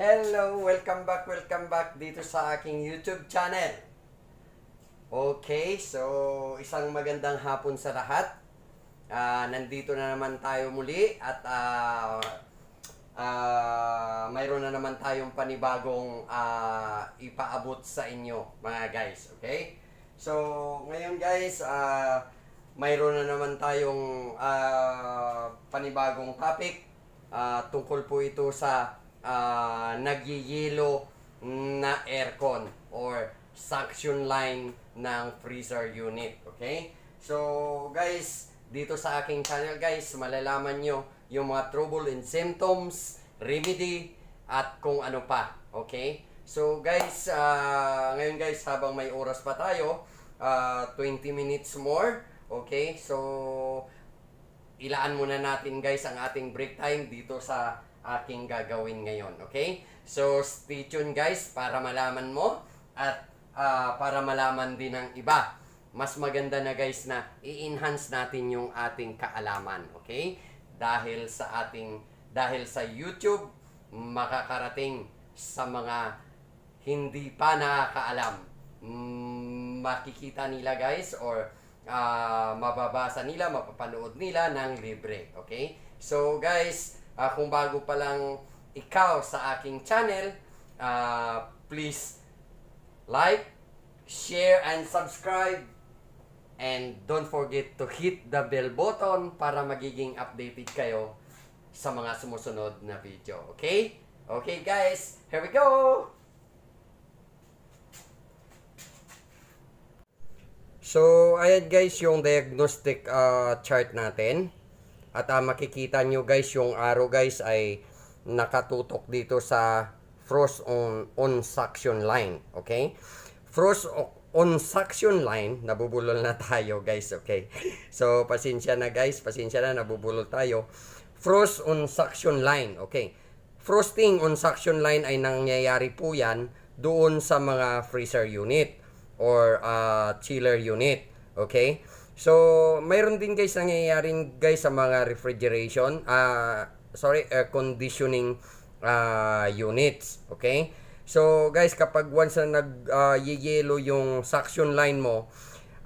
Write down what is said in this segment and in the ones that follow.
Hello! Welcome back, welcome back dito sa aking YouTube channel. Okay, so isang magandang hapon sa lahat. Uh, nandito na naman tayo muli at uh, uh, mayroon na naman tayong panibagong uh, ipaabot sa inyo mga guys. Okay? So, ngayon guys, uh, mayroon na naman tayong uh, panibagong topic. Uh, tungkol po ito sa uh, nagyiyelo na aircon or suction line ng freezer unit. Okay? So, guys, dito sa aking channel, guys, malalaman nyo yung mga trouble and symptoms, remedy, at kung ano pa. Okay? So, guys, uh, ngayon, guys, habang may oras pa tayo, uh, ah, 20 minutes more. Okay? So, ilaan muna natin, guys, ang ating break time dito sa aking gagawin ngayon. Okay? So, stay tuned guys para malaman mo at uh, para malaman din ng iba. Mas maganda na guys na i-enhance natin yung ating kaalaman. Okay? Dahil sa ating, dahil sa YouTube, makakarating sa mga hindi pa nakakaalam. Mm, makikita nila guys or uh, mababasa nila, mapapanood nila ng libre. Okay? So guys, Uh, kung bago pa lang ikaw sa aking channel, uh, please like, share, and subscribe. And don't forget to hit the bell button para magiging updated kayo sa mga sumusunod na video. Okay? Okay guys, here we go! So, ayan guys yung diagnostic uh, chart natin. At uh, makikita nyo guys, yung arrow guys ay nakatutok dito sa frost on, on suction line. Okay? Frost on suction line, nabubulol na tayo guys. Okay? So, pasensya na guys. Pasensya na, nabubulol tayo. Frost on suction line. Okay? Frosting on suction line ay nangyayari po yan doon sa mga freezer unit or uh, chiller unit. Okay? So, mayroon din guys nangyayaring guys sa mga refrigeration, uh, sorry, air conditioning uh, units. Okay? So, guys, kapag once na nag-yellow ah, uh, yung suction line mo,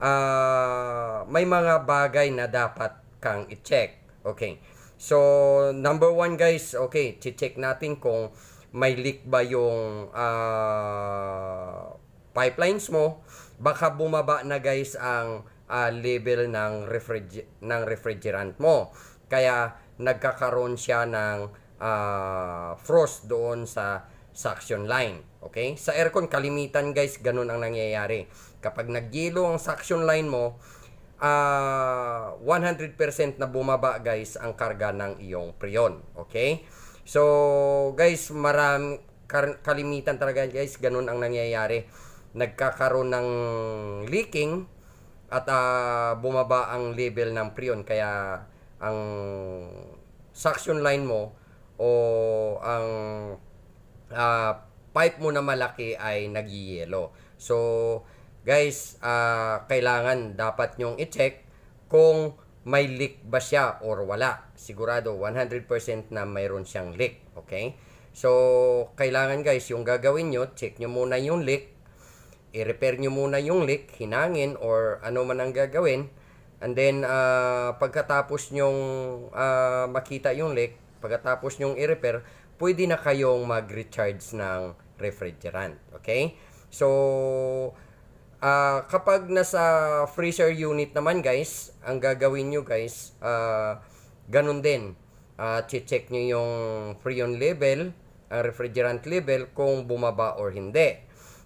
uh, may mga bagay na dapat kang i-check. Okay. So, number one guys, okay, check natin kung may leak ba yung uh, pipelines mo. Baka bumaba na guys ang uh, level ng, refriger- ng refrigerant mo. Kaya nagkakaroon siya ng uh, frost doon sa suction line. Okay? Sa aircon, kalimitan guys, ganun ang nangyayari. Kapag nagyelo ang suction line mo, uh, ah, 100% na bumaba guys ang karga ng iyong prion. Okay? So, guys, marami, kalimitan talaga guys, ganun ang nangyayari. Nagkakaroon ng leaking at uh, bumaba ang level ng prion kaya ang suction line mo o ang uh, pipe mo na malaki ay nagyiyelo. So guys, uh, kailangan dapat nyong i-check kung may leak ba siya or wala. Sigurado 100% na mayroon siyang leak, okay? So kailangan guys, yung gagawin nyo, check nyo muna yung leak i-repair nyo muna yung leak, hinangin or ano man ang gagawin. And then, uh, pagkatapos nyong uh, makita yung leak, pagkatapos nyong i-repair, pwede na kayong mag-recharge ng refrigerant. Okay? So, uh, kapag nasa freezer unit naman guys, ang gagawin nyo guys, uh, ganun din. Uh, check nyo yung freon level, ang refrigerant level kung bumaba or hindi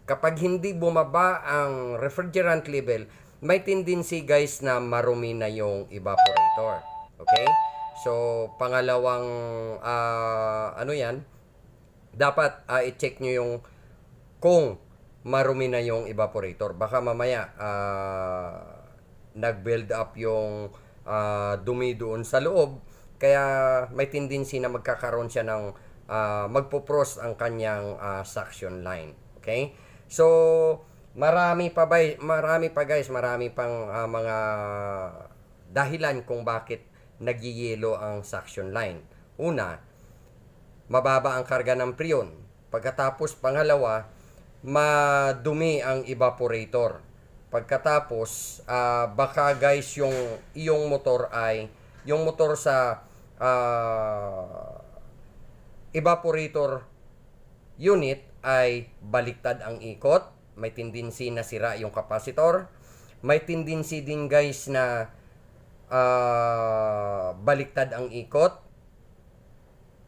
kapag hindi bumaba ang refrigerant level, may tendency guys na marumi na yung evaporator. Okay? So, pangalawang uh, ano yan, dapat uh, i-check nyo yung kung marumi na yung evaporator. Baka mamaya uh, nag-build up yung uh, dumi doon sa loob. Kaya may tendency na magkakaroon siya ng uh, magpo-frost ang kanyang uh, suction line. Okay? So, marami pa ba, marami pa guys, marami pang uh, mga dahilan kung bakit nagyiyelo ang suction line. Una, mababa ang karga ng prion. Pagkatapos, pangalawa, madumi ang evaporator. Pagkatapos, uh, baka guys yung yung motor ay yung motor sa uh, evaporator unit ay baliktad ang ikot, may tendency na sira yung kapasitor, may tendency din guys na uh, baliktad ang ikot.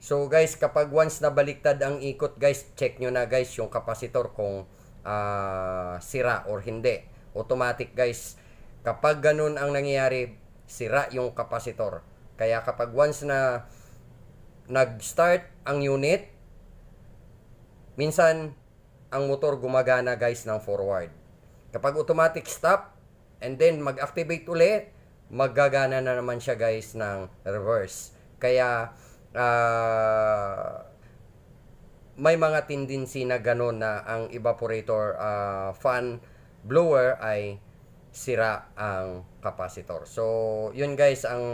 So guys, kapag once na baliktad ang ikot guys, check nyo na guys yung kapasitor kung uh, sira or hindi. Automatic guys, kapag ganun ang nangyayari, sira yung kapasitor. Kaya kapag once na nag-start ang unit, Minsan, ang motor gumagana guys ng forward. Kapag automatic stop, and then mag-activate ulit, magagana na naman siya guys ng reverse. Kaya, uh, may mga tendency na gano'n na ang evaporator uh, fan blower ay sira ang kapasitor. So, yun guys ang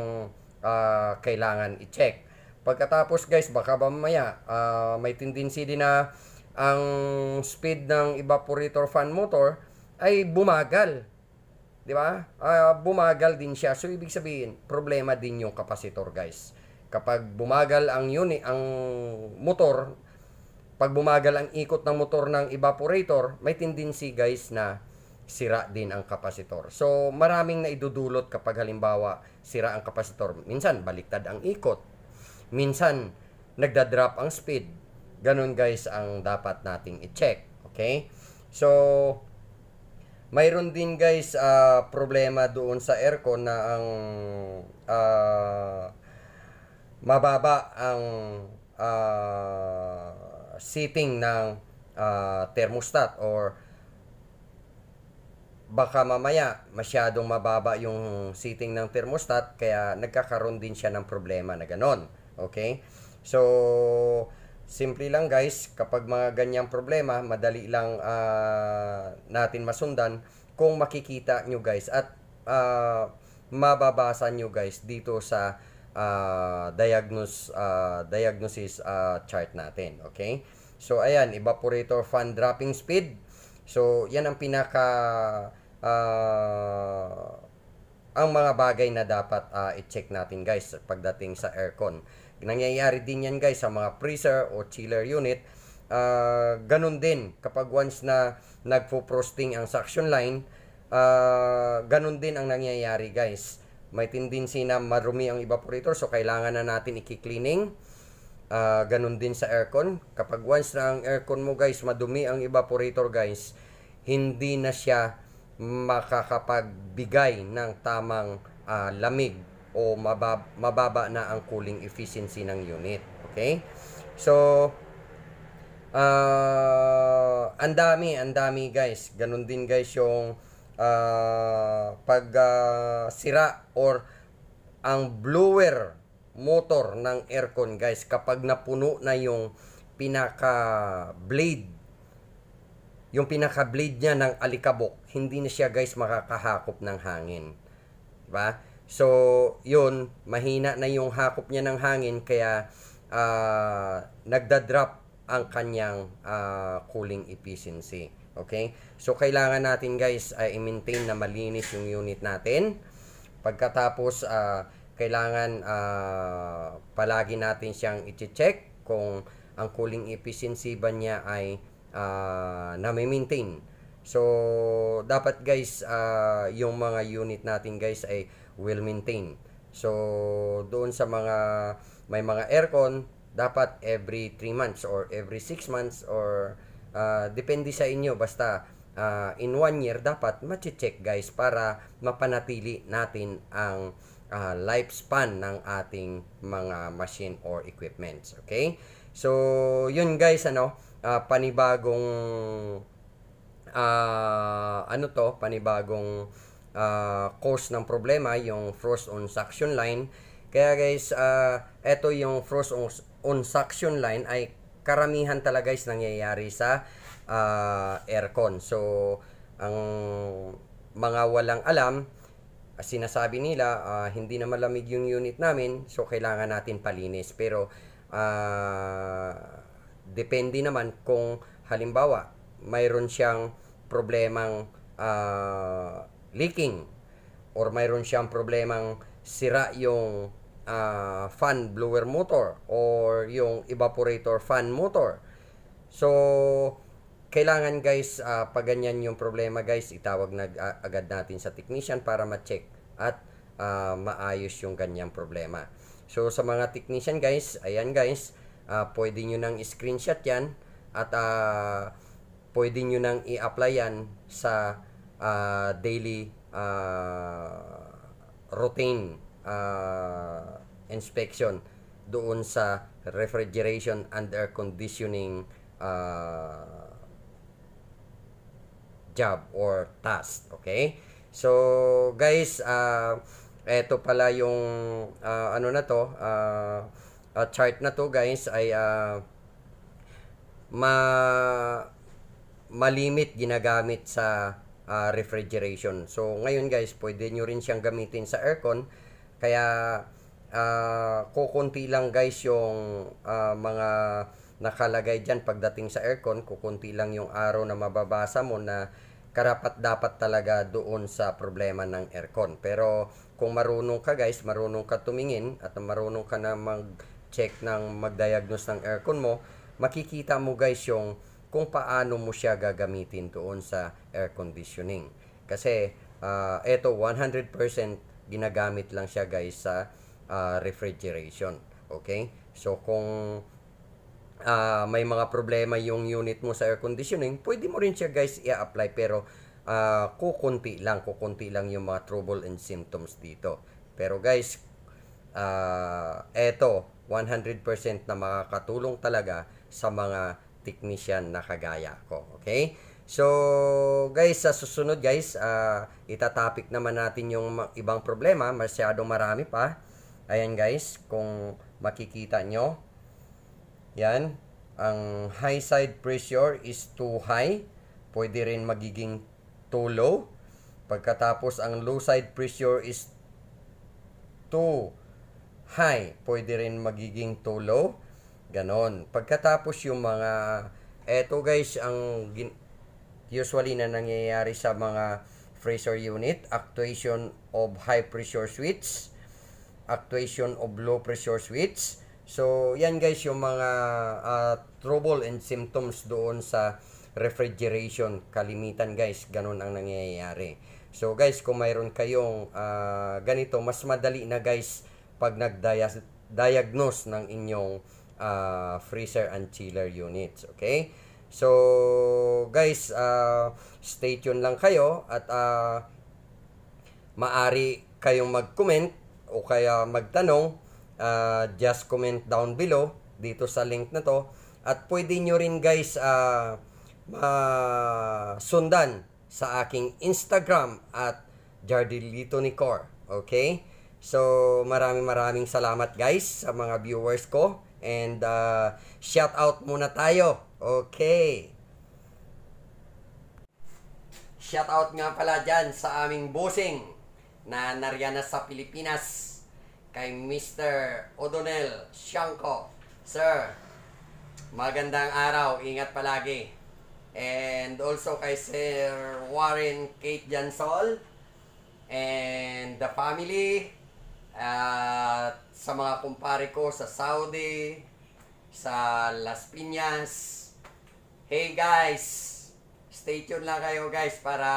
uh, kailangan i-check. Pagkatapos guys, baka mamaya uh, may tendency din na ang speed ng evaporator fan motor ay bumagal. 'Di ba? Uh, bumagal din siya. So ibig sabihin, problema din yung kapasitor, guys. Kapag bumagal ang unit, ang motor, pag bumagal ang ikot ng motor ng evaporator, may tendency, guys, na sira din ang kapasitor. So, maraming na idudulot kapag halimbawa sira ang kapasitor. Minsan, baliktad ang ikot. Minsan, nagda-drop ang speed Ganun guys ang dapat nating i-check. Okay? So, mayroon din guys uh, problema doon sa aircon na ang uh, mababa ang uh, ah, setting ng uh, thermostat or baka mamaya masyadong mababa yung setting ng thermostat kaya nagkakaroon din siya ng problema na ganon. Okay? So, Simple lang guys, kapag mga ganyang problema, madali lang uh, natin masundan kung makikita nyo guys at uh, mababasa nyo guys dito sa uh, diagnose, uh, diagnosis uh, chart natin. Okay? So ayan, evaporator fan dropping speed. So yan ang pinaka uh, ang mga bagay na dapat uh, i-check natin guys pagdating sa aircon. Nangyayari din yan guys sa mga freezer o chiller unit. Uh, ganun din kapag once na nagpo-frosting ang suction line, uh, ganun din ang nangyayari guys. May tendency na marumi ang evaporator so kailangan na natin i-cleaning. Uh, ganun din sa aircon. Kapag once na ang aircon mo guys, madumi ang evaporator guys, hindi na siya makakapagbigay ng tamang uh, lamig o mabab mababa na ang cooling efficiency ng unit. Okay? So, uh, ang dami, ang dami guys. Ganun din guys yung uh, pag uh, sira or ang blower motor ng aircon guys kapag napuno na yung pinaka blade yung pinaka blade niya ng alikabok hindi na siya guys makakahakop ng hangin ba diba? So, yun, mahina na yung hakop niya ng hangin kaya uh, nagda-drop ang kanyang uh, cooling efficiency. Okay? So, kailangan natin guys uh, i-maintain na malinis yung unit natin. Pagkatapos, uh, kailangan uh, palagi natin siyang i-check kung ang cooling efficiency ba niya ay uh, na-maintain So, dapat guys, uh, yung mga unit natin guys ay will maintain. So, doon sa mga may mga aircon, dapat every 3 months or every 6 months or uh, depende sa inyo. Basta uh, in 1 year dapat ma-check guys para mapanatili natin ang uh, lifespan ng ating mga machine or equipments. Okay? So, yun guys, ano, uh, panibagong uh, ano to, panibagong uh, cause ng problema, yung frost on suction line. Kaya guys, uh, ah, ito yung frost on, on suction line ay karamihan talaga guys nangyayari sa uh, aircon. So, ang mga walang alam, sinasabi nila, uh, hindi na malamig yung unit namin, so kailangan natin palinis. Pero, uh, depende naman kung halimbawa, mayroon siyang problemang uh, leaking or mayroon siyang problemang sira yung uh, fan blower motor or yung evaporator fan motor. So, kailangan guys, uh, pag ganyan yung problema guys, itawag na agad natin sa technician para ma-check at uh, maayos yung ganyang problema. So, sa mga technician guys, ayan guys, uh, pwede nyo nang screenshot yan at uh, pwede nyo nang i-apply yan sa uh, daily uh, routine uh, inspection doon sa refrigeration and air conditioning uh, job or task. Okay? So, guys, uh, eto pala yung uh, ano na to, uh, uh, chart na to guys ay uh, ma malimit ginagamit sa uh, refrigeration. So ngayon guys, pwede nyo rin siyang gamitin sa aircon. Kaya uh, kukunti lang guys yung uh, mga nakalagay diyan pagdating sa aircon. Kukunti lang yung araw na mababasa mo na karapat dapat talaga doon sa problema ng aircon. Pero kung marunong ka guys, marunong ka tumingin at marunong ka na mag-check ng mag-diagnose ng aircon mo, makikita mo guys yung kung paano mo siya gagamitin doon sa air conditioning. Kasi uh, ito 100% ginagamit lang siya guys sa uh, refrigeration. Okay? So kung uh, may mga problema yung unit mo sa air conditioning, pwede mo rin siya guys i-apply pero uh, kukunti lang, kukunti lang yung mga trouble and symptoms dito. Pero guys, uh, eto 100% na makakatulong talaga sa mga technician na kagaya ko. Okay? So, guys, sa susunod guys, uh, itatopic naman natin yung ibang problema. Masyadong marami pa. Ayan guys, kung makikita nyo. Yan. Ang high side pressure is too high. Pwede rin magiging too low. Pagkatapos, ang low side pressure is too high. Pwede rin magiging too low. Ganon. Pagkatapos yung mga, eto guys, ang gin, usually na nangyayari sa mga freezer unit, actuation of high pressure switch, actuation of low pressure switch. So, yan guys yung mga uh, trouble and symptoms doon sa refrigeration. Kalimitan guys, ganon ang nangyayari. So guys, kung mayroon kayong uh, ganito, mas madali na guys pag nag-diagnose ng inyong uh, freezer and chiller units. Okay? So, guys, uh, stay tuned lang kayo at uh, maari kayong mag-comment o kaya magtanong. Uh, just comment down below dito sa link na to. At pwede nyo rin guys uh, uh, sundan sa aking Instagram at Jardilito ni Cor. Okay? So, maraming maraming salamat guys sa mga viewers ko and uh, shout out muna tayo. Okay. Shout out nga pala dyan sa aming bossing na nariyan na sa Pilipinas kay Mr. O'Donnell Shanko. Sir, magandang araw. Ingat palagi. And also kay Sir Warren Kate Jansol and the family at sa mga kumpare ko sa Saudi, sa Las Piñas. Hey guys, stay tuned lang kayo guys para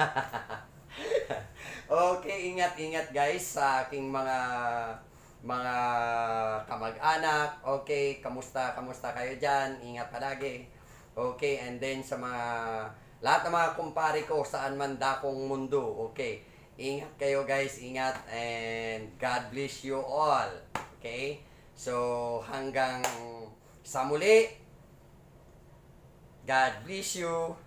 Okay, ingat-ingat guys sa aking mga mga kamag-anak. Okay, kamusta kamusta kayo diyan? Ingat palagi. Okay, and then sa mga lahat ng mga kumpare ko saan man dakong mundo. Okay. Ingat kayo guys, ingat and God bless you all. Okay? So hanggang sa muli, God bless you.